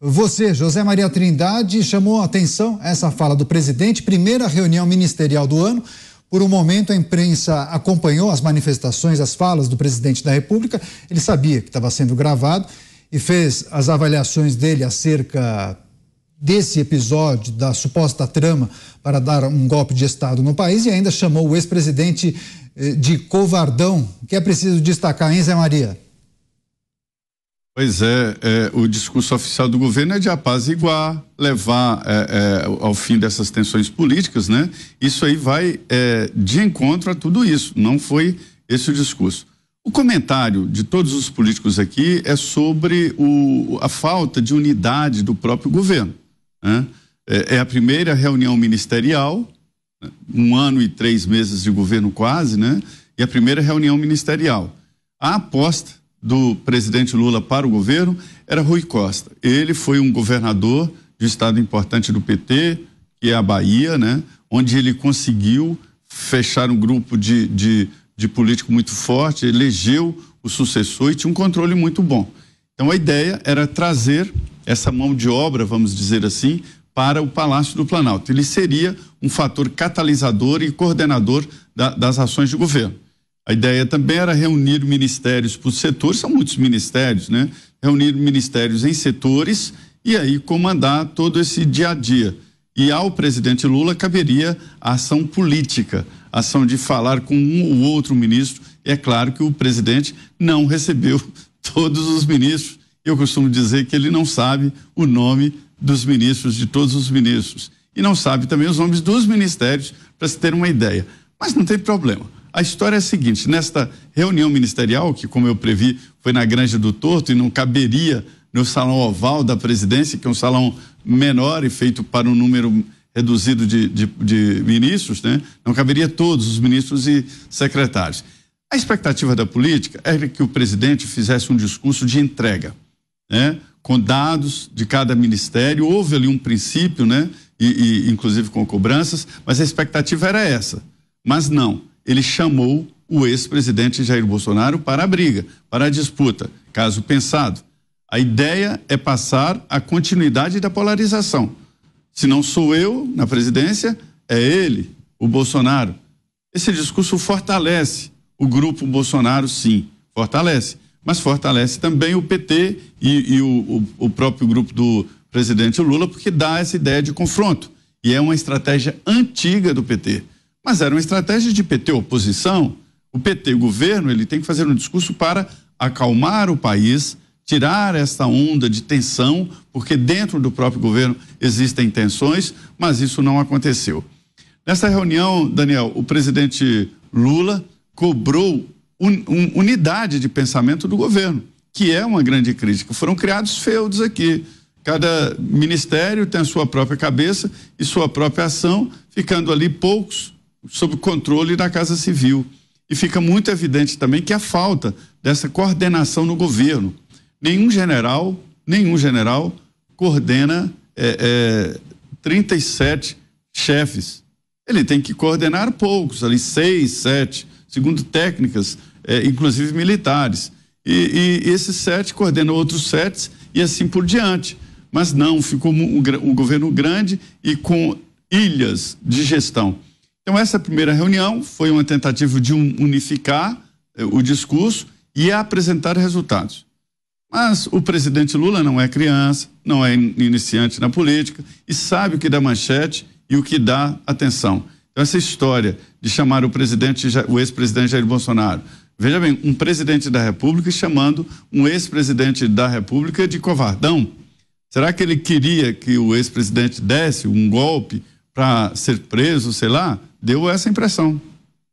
Você, José Maria Trindade, chamou a atenção essa fala do presidente, primeira reunião ministerial do ano. Por um momento, a imprensa acompanhou as manifestações, as falas do presidente da República. Ele sabia que estava sendo gravado e fez as avaliações dele acerca desse episódio, da suposta trama para dar um golpe de Estado no país e ainda chamou o ex-presidente eh, de covardão, que é preciso destacar, hein, Zé Maria? Pois é, é, o discurso oficial do governo é de apaziguar, levar é, é, ao fim dessas tensões políticas, né? Isso aí vai é, de encontro a tudo isso. Não foi esse o discurso. O comentário de todos os políticos aqui é sobre o, a falta de unidade do próprio governo. Né? É, é a primeira reunião ministerial, né? um ano e três meses de governo quase, né? E a primeira reunião ministerial. A aposta do presidente Lula para o governo era Rui Costa. Ele foi um governador de um estado importante do PT, que é a Bahia, né? onde ele conseguiu fechar um grupo de, de, de político muito forte, elegeu o sucessor e tinha um controle muito bom. Então a ideia era trazer essa mão de obra, vamos dizer assim, para o Palácio do Planalto. Ele seria um fator catalisador e coordenador da, das ações de governo. A ideia também era reunir ministérios por setores, são muitos ministérios, né? Reunir ministérios em setores e aí comandar todo esse dia a dia. E ao presidente Lula caberia a ação política, a ação de falar com um ou outro ministro. É claro que o presidente não recebeu todos os ministros. Eu costumo dizer que ele não sabe o nome dos ministros, de todos os ministros. E não sabe também os nomes dos ministérios, para se ter uma ideia. Mas não tem problema a história é a seguinte: nesta reunião ministerial, que, como eu previ, foi na Granja do Torto e não caberia no salão oval da presidência, que é um salão menor e feito para um número reduzido de, de, de ministros, né? não caberia todos os ministros e secretários. A expectativa da política era é que o presidente fizesse um discurso de entrega, né? com dados de cada ministério. Houve ali um princípio, né? e, e inclusive com cobranças, mas a expectativa era essa. Mas não ele chamou o ex-presidente Jair Bolsonaro para a briga, para a disputa, caso pensado. A ideia é passar a continuidade da polarização. Se não sou eu na presidência, é ele, o Bolsonaro. Esse discurso fortalece o grupo Bolsonaro, sim, fortalece. Mas fortalece também o PT e, e o, o, o próprio grupo do presidente Lula, porque dá essa ideia de confronto. E é uma estratégia antiga do PT. Mas era uma estratégia de PT oposição. O PT o governo ele tem que fazer um discurso para acalmar o país, tirar essa onda de tensão, porque dentro do próprio governo existem tensões, mas isso não aconteceu. Nessa reunião, Daniel, o presidente Lula cobrou un, un, unidade de pensamento do governo, que é uma grande crítica. Foram criados feudos aqui. Cada ministério tem a sua própria cabeça e sua própria ação, ficando ali poucos sob controle da Casa Civil. E fica muito evidente também que a falta dessa coordenação no governo. Nenhum general, nenhum general coordena é, é, 37 chefes. Ele tem que coordenar poucos, ali seis, sete, segundo técnicas, é, inclusive militares. E, e esses sete coordenam outros sete e assim por diante. Mas não, ficou um, um governo grande e com ilhas de gestão. Então, essa primeira reunião foi uma tentativa de unificar eh, o discurso e apresentar resultados. Mas o presidente Lula não é criança, não é iniciante na política e sabe o que dá manchete e o que dá atenção. Então, essa história de chamar o presidente, o ex-presidente Jair Bolsonaro, veja bem, um presidente da República chamando um ex-presidente da República de covardão. Será que ele queria que o ex-presidente desse um golpe para ser preso, sei lá, deu essa impressão.